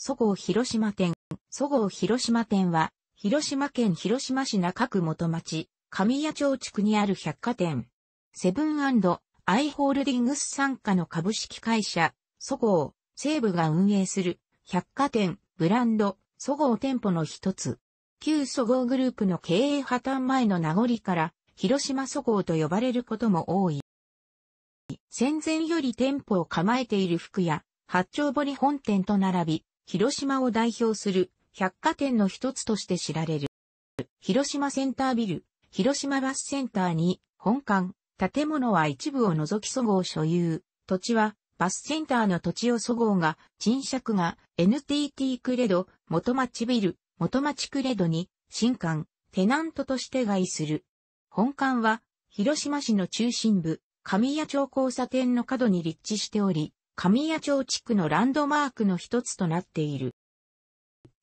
そごう広島店。そごう広島店は、広島県広島市中区元町、神谷町地区にある百貨店。セブンアイ・ホールディングス傘下の株式会社、そごう、西部が運営する、百貨店、ブランド、そごう店舗の一つ。旧そごうグループの経営破綻前の名残から、広島そごうと呼ばれることも多い。戦前より店舗を構えている服や、八丁堀本店と並び、広島を代表する百貨店の一つとして知られる。広島センタービル、広島バスセンターに本館、建物は一部を除きそごう所有、土地はバスセンターの土地をそごうが、賃借が NTT クレド、元町ビル、元町クレドに新館、テナントとして外する。本館は広島市の中心部、神谷町交差点の角に立地しており、神谷町地区のランドマークの一つとなっている。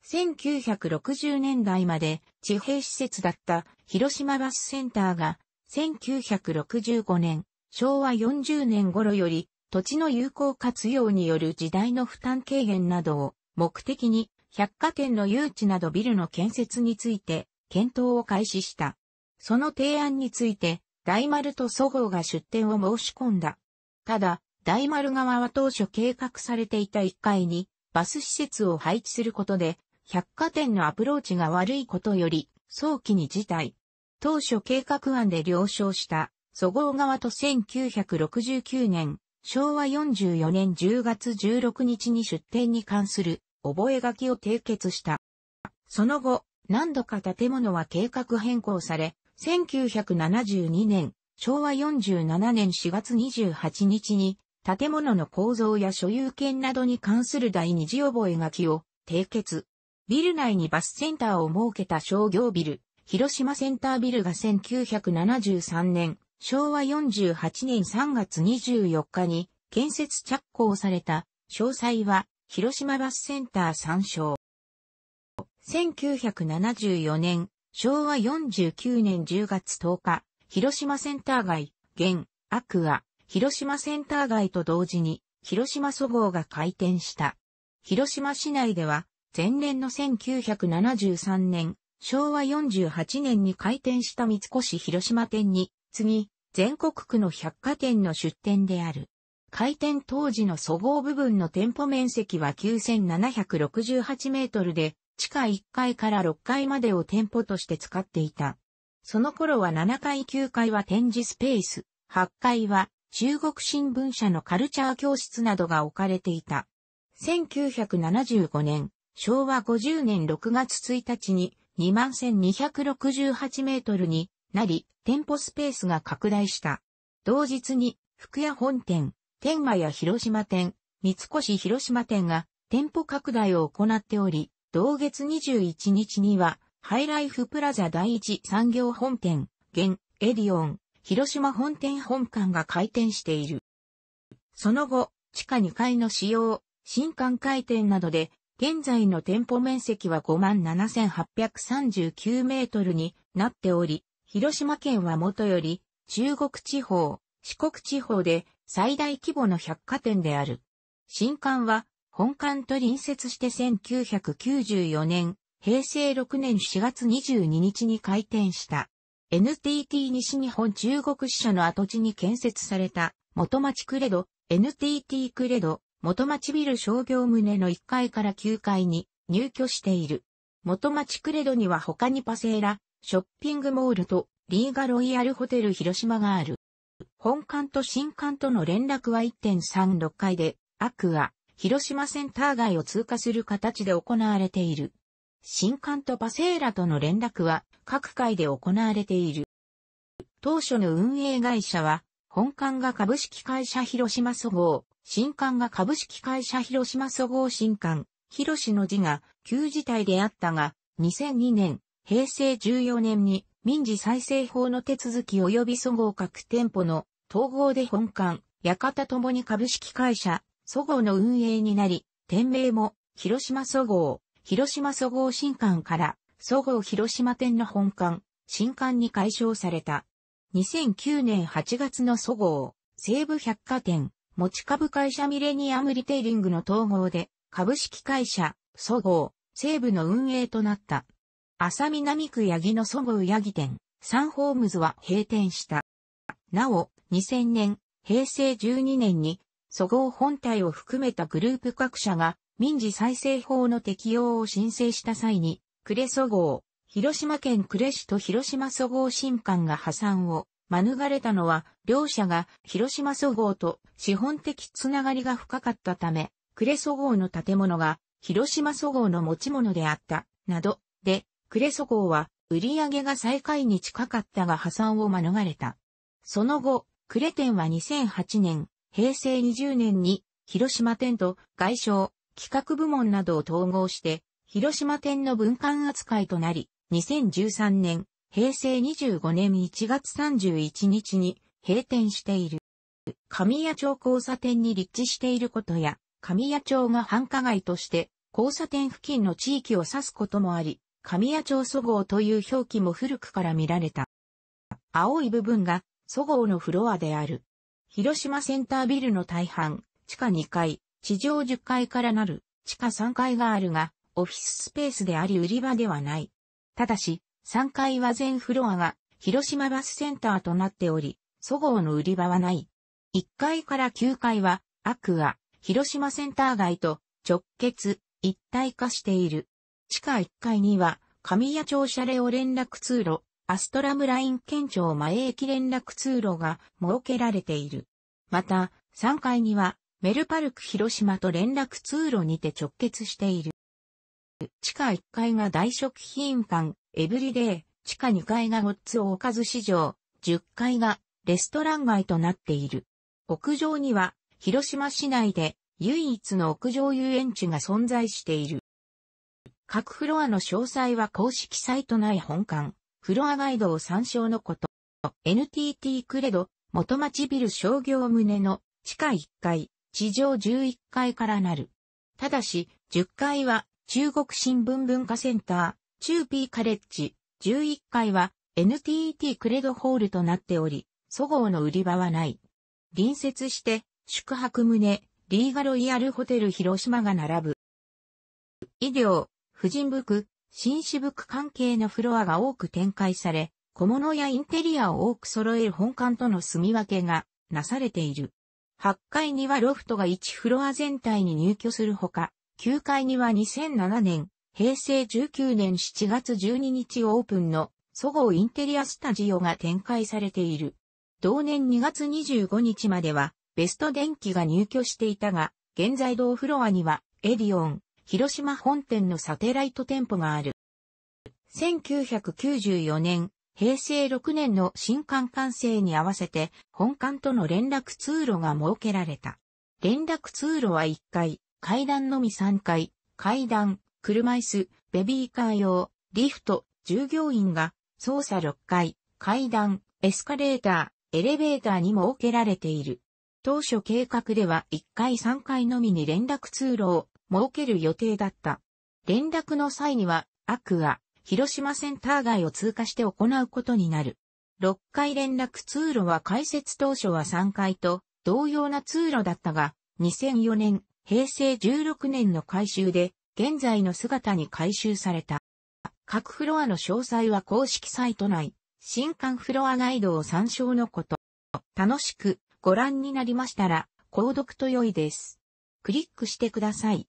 1960年代まで地平施設だった広島バスセンターが1965年、昭和40年頃より土地の有効活用による時代の負担軽減などを目的に百貨店の誘致などビルの建設について検討を開始した。その提案について大丸と祖ごが出店を申し込んだ。ただ、大丸側は当初計画されていた1階にバス施設を配置することで、百貨店のアプローチが悪いことより早期に辞退。当初計画案で了承した祖号側と1969年、昭和44年10月16日に出店に関する覚書を締結した。その後、何度か建物は計画変更され、1972年、昭和47年4月28日に建物の構造や所有権などに関する第二次覚書を締結。ビル内にバスセンターを設けた商業ビル、広島センタービルが1973年、昭和48年3月24日に建設着工された、詳細は広島バスセンター参照。1974年、昭和49年10月10日、広島センター街、現、アクア、広島センター街と同時に、広島そごうが開店した。広島市内では、前年の1973年、昭和48年に開店した三越広島店に、次、全国区の百貨店の出店である。開店当時のそごう部分の店舗面積は9768メートルで、地下1階から6階までを店舗として使っていた。その頃は7階9階は展示スペース、8階は中国新聞社のカルチャー教室などが置かれていた。1975年、昭和50年6月1日に21,268メートルになり、店舗スペースが拡大した。同日に、福屋本店、天満屋広島店、三越広島店が店舗拡大を行っており、同月21日には、ハイライフプラザ第一産業本店、現、エディオン、広島本店本館が開店している。その後、地下2階の使用、新館開店などで、現在の店舗面積は57,839メートルになっており、広島県はもとより、中国地方、四国地方で最大規模の百貨店である。新館は、本館と隣接して1994年、平成6年4月22日に開店した。NTT 西日本中国支社の跡地に建設された、元町クレド、NTT クレド、元町ビル商業棟の1階から9階に入居している。元町クレドには他にパセーラ、ショッピングモールとリーガロイヤルホテル広島がある。本館と新館との連絡は1.36階で、アクア、広島センター街を通過する形で行われている。新館とパセーラとの連絡は各界で行われている。当初の運営会社は、本館が株式会社広島そごう、新館が株式会社広島そごう新館、広しの字が旧事態であったが、2002年、平成14年に民事再生法の手続き及びそごう各店舗の統合で本館、館ともに株式会社、そごうの運営になり、店名も広島そごう、広島そごう新館からそごう広島店の本館、新館に改称された。2009年8月のそごう、西武百貨店、持ち株会社ミレニアムリテイリングの統合で、株式会社、そごう、西武の運営となった。浅南区八木のそごう八木店、サンホームズは閉店した。なお、2000年、平成12年に、そごう本体を含めたグループ各社が民事再生法の適用を申請した際に、呉ソ号、広島県呉市と広島蘇号新館が破産を免れたのは、両者が広島蘇号と資本的つながりが深かったため、呉ソ号の建物が広島蘇号の持ち物であった、など、で、呉ソ号は売り上げが最下位に近かったが破産を免れた。その後、呉店は2008年、平成20年に広島店と外商、企画部門などを統合して、広島店の文館扱いとなり、2013年、平成25年1月31日に閉店している。神谷町交差点に立地していることや、神谷町が繁華街として交差点付近の地域を指すこともあり、神谷町祖号という表記も古くから見られた。青い部分が祖号のフロアである。広島センタービルの大半、地下2階、地上10階からなる、地下3階があるが、オフィススペースであり売り場ではない。ただし、3階は全フロアが広島バスセンターとなっており、そごうの売り場はない。1階から9階は、アクア、広島センター街と直結、一体化している。地下1階には、神谷舎車両連絡通路、アストラムライン県庁前駅連絡通路が設けられている。また、3階には、メルパルク広島と連絡通路にて直結している。地下1階が大食品館、エブリデイ、地下2階がゴッツおかず市場、10階がレストラン街となっている。屋上には、広島市内で唯一の屋上遊園地が存在している。各フロアの詳細は公式サイト内本館、フロアガイドを参照のこと。NTT クレド、元町ビル商業棟の地下1階、地上11階からなる。ただし、10階は中国新聞文化センター、中 P カレッジ、11階は NTT クレドホールとなっており、そごうの売り場はない。隣接して、宿泊棟、リーガロイヤルホテル広島が並ぶ。医療、婦人服、紳士服関係のフロアが多く展開され、小物やインテリアを多く揃える本館との住み分けがなされている。8階にはロフトが1フロア全体に入居するほか、9階には2007年、平成19年7月12日オープンの、そごうインテリアスタジオが展開されている。同年2月25日までは、ベスト電機が入居していたが、現在同フロアには、エディオン、広島本店のサテライト店舗がある。1994年、平成6年の新館完成に合わせて、本館との連絡通路が設けられた。連絡通路は1階、階段のみ3階、階段、車椅子、ベビーカー用、リフト、従業員が、操作6階、階段、エスカレーター、エレベーターに設けられている。当初計画では1階3階のみに連絡通路を設ける予定だった。連絡の際には、アクア、広島センター街を通過して行うことになる。6階連絡通路は開設当初は3階と同様な通路だったが、2004年平成16年の改修で、現在の姿に改修された。各フロアの詳細は公式サイト内、新刊フロアガイドを参照のこと。楽しくご覧になりましたら、購読と良いです。クリックしてください。